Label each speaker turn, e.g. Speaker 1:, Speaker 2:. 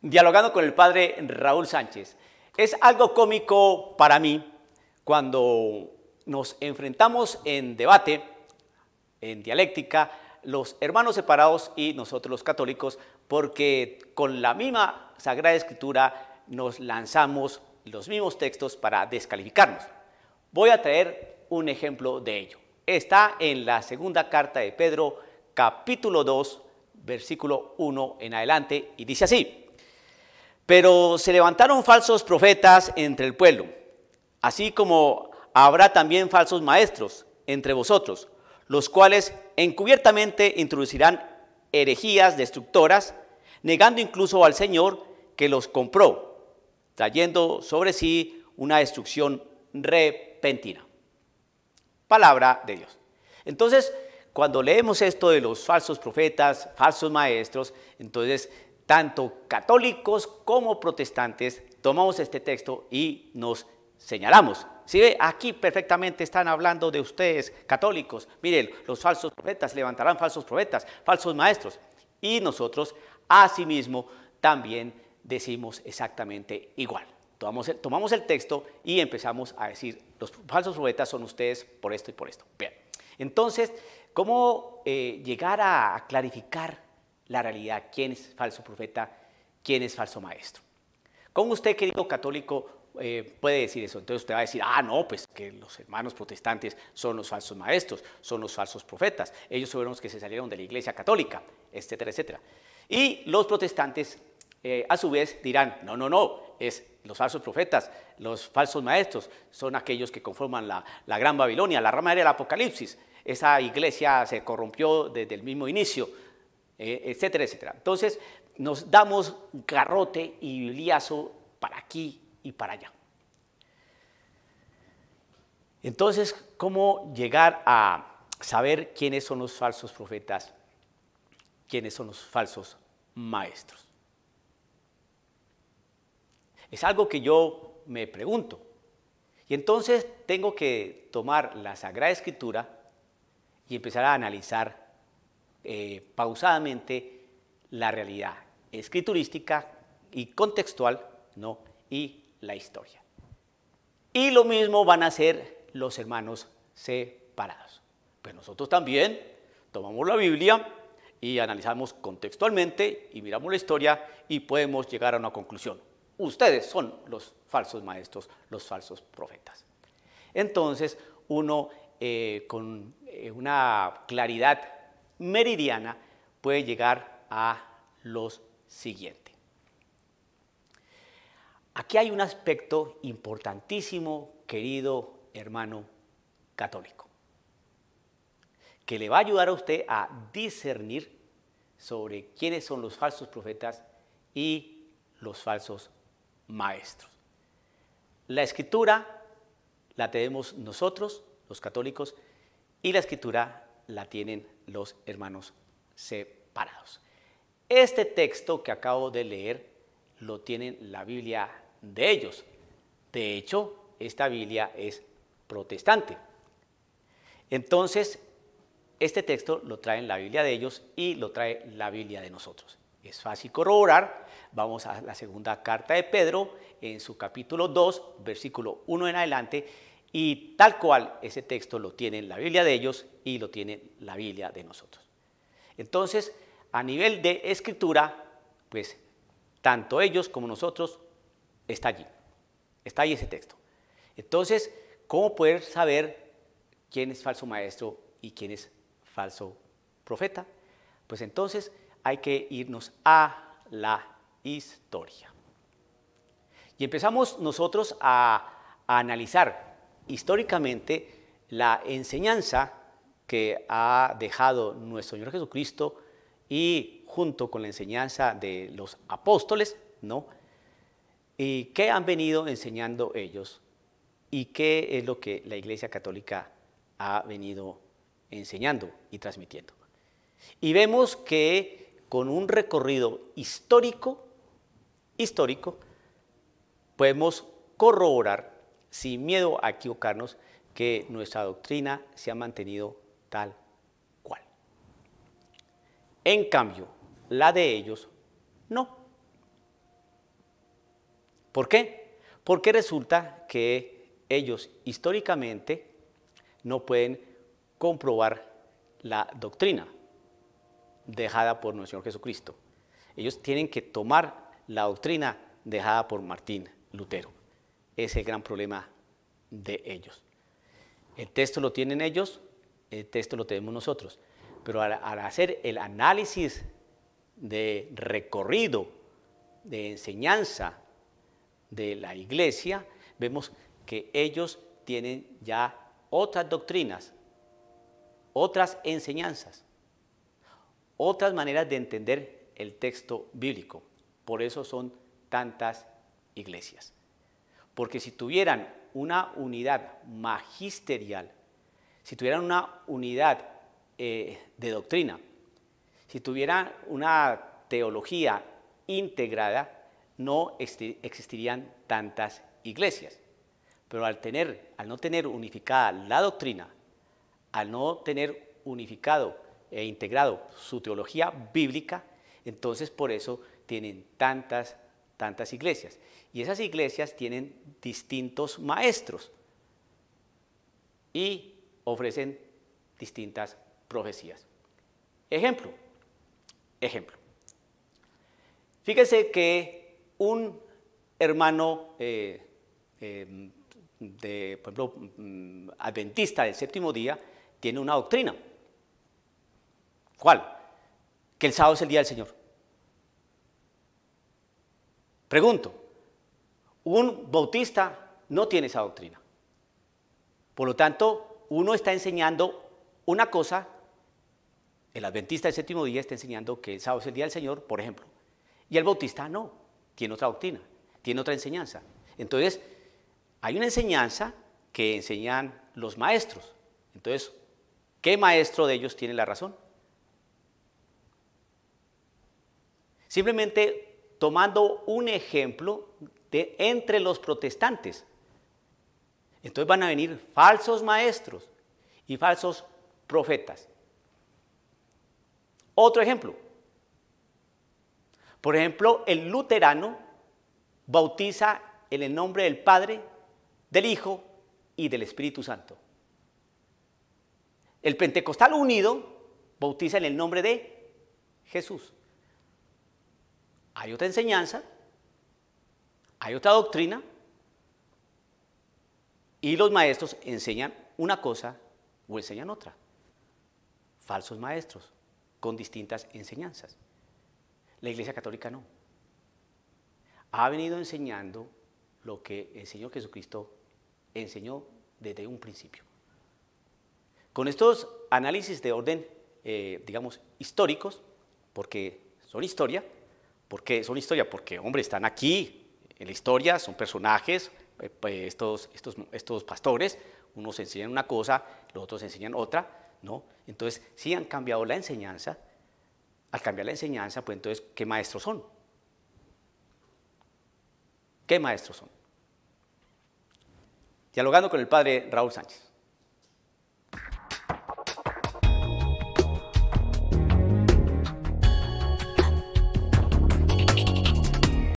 Speaker 1: dialogando con el padre Raúl Sánchez. Es algo cómico para mí cuando nos enfrentamos en debate, en dialéctica, los hermanos separados y nosotros los católicos, porque con la misma Sagrada Escritura nos lanzamos los mismos textos para descalificarnos. Voy a traer un ejemplo de ello. Está en la segunda carta de Pedro, capítulo 2, versículo 1 en adelante, y dice así, pero se levantaron falsos profetas entre el pueblo, así como habrá también falsos maestros entre vosotros, los cuales encubiertamente introducirán herejías destructoras, negando incluso al Señor que los compró, trayendo sobre sí una destrucción repentina. Palabra de Dios. Entonces, cuando leemos esto de los falsos profetas, falsos maestros, entonces tanto católicos como protestantes tomamos este texto y nos señalamos. Si ve, aquí perfectamente están hablando de ustedes, católicos. Miren, los falsos profetas, levantarán falsos profetas, falsos maestros. Y nosotros, asimismo, también decimos exactamente igual. Tomamos el, texto y empezamos a decir, los falsos profetas son ustedes por esto y por esto. Bien, entonces, ¿cómo eh, llegar a clarificar la realidad, quién es falso profeta, quién es falso maestro. ¿Cómo usted, querido católico, eh, puede decir eso? Entonces usted va a decir, ah, no, pues que los hermanos protestantes son los falsos maestros, son los falsos profetas, ellos fueron los que se salieron de la iglesia católica, etcétera, etcétera. Y los protestantes, eh, a su vez, dirán, no, no, no, es los falsos profetas, los falsos maestros, son aquellos que conforman la, la gran Babilonia, la rama del apocalipsis. Esa iglesia se corrompió desde el mismo inicio eh, etcétera, etcétera. Entonces nos damos garrote y liazo para aquí y para allá. Entonces, ¿cómo llegar a saber quiénes son los falsos profetas, quiénes son los falsos maestros? Es algo que yo me pregunto. Y entonces tengo que tomar la Sagrada Escritura y empezar a analizar eh, pausadamente la realidad escriturística y contextual ¿no? y la historia. Y lo mismo van a hacer los hermanos separados. Pero pues nosotros también tomamos la Biblia y analizamos contextualmente y miramos la historia y podemos llegar a una conclusión. Ustedes son los falsos maestros, los falsos profetas. Entonces, uno eh, con eh, una claridad meridiana puede llegar a los siguiente. Aquí hay un aspecto importantísimo, querido hermano católico, que le va a ayudar a usted a discernir sobre quiénes son los falsos profetas y los falsos maestros. La escritura la tenemos nosotros, los católicos, y la escritura la tienen los hermanos separados. Este texto que acabo de leer lo tienen la Biblia de ellos. De hecho, esta Biblia es protestante. Entonces, este texto lo traen la Biblia de ellos y lo trae la Biblia de nosotros. Es fácil corroborar. Vamos a la segunda carta de Pedro en su capítulo 2, versículo 1 en adelante y tal cual ese texto lo tiene la Biblia de ellos y lo tiene la Biblia de nosotros. Entonces, a nivel de escritura, pues tanto ellos como nosotros está allí. Está ahí ese texto. Entonces, ¿cómo poder saber quién es falso maestro y quién es falso profeta? Pues entonces hay que irnos a la historia. Y empezamos nosotros a, a analizar históricamente la enseñanza que ha dejado nuestro Señor Jesucristo y junto con la enseñanza de los apóstoles, ¿no? ¿Y qué han venido enseñando ellos? ¿Y qué es lo que la Iglesia Católica ha venido enseñando y transmitiendo? Y vemos que con un recorrido histórico, histórico, podemos corroborar sin miedo a equivocarnos, que nuestra doctrina se ha mantenido tal cual. En cambio, la de ellos no. ¿Por qué? Porque resulta que ellos históricamente no pueden comprobar la doctrina dejada por nuestro Señor Jesucristo. Ellos tienen que tomar la doctrina dejada por Martín Lutero es el gran problema de ellos. El texto lo tienen ellos, el texto lo tenemos nosotros. Pero al, al hacer el análisis de recorrido, de enseñanza de la iglesia, vemos que ellos tienen ya otras doctrinas, otras enseñanzas, otras maneras de entender el texto bíblico. Por eso son tantas iglesias. Porque si tuvieran una unidad magisterial, si tuvieran una unidad eh, de doctrina, si tuvieran una teología integrada, no existirían tantas iglesias. Pero al, tener, al no tener unificada la doctrina, al no tener unificado e integrado su teología bíblica, entonces por eso tienen tantas tantas iglesias. Y esas iglesias tienen distintos maestros y ofrecen distintas profecías. Ejemplo, ejemplo. Fíjese que un hermano eh, em, de, por ejemplo, mm, adventista del séptimo día tiene una doctrina. ¿Cuál? Que el sábado es el día del Señor. Pregunto, un bautista no tiene esa doctrina. Por lo tanto, uno está enseñando una cosa, el adventista del séptimo día está enseñando que el sábado es el día del Señor, por ejemplo, y el bautista no, tiene otra doctrina, tiene otra enseñanza. Entonces, hay una enseñanza que enseñan los maestros. Entonces, ¿qué maestro de ellos tiene la razón? Simplemente tomando un ejemplo de entre los protestantes. Entonces van a venir falsos maestros y falsos profetas. Otro ejemplo. Por ejemplo, el luterano bautiza en el nombre del Padre, del Hijo y del Espíritu Santo. El pentecostal unido bautiza en el nombre de Jesús. Hay otra enseñanza, hay otra doctrina, y los maestros enseñan una cosa o enseñan otra. Falsos maestros, con distintas enseñanzas. La Iglesia Católica no. Ha venido enseñando lo que el Señor Jesucristo enseñó desde un principio. Con estos análisis de orden, eh, digamos, históricos, porque son historia, ¿Por qué son historia? Porque, hombre, están aquí en la historia, son personajes, eh, pues, estos, estos, estos pastores, unos enseñan una cosa, los otros enseñan otra, ¿no? Entonces, si han cambiado la enseñanza. Al cambiar la enseñanza, pues entonces, ¿qué maestros son? ¿Qué maestros son? Dialogando con el padre Raúl Sánchez.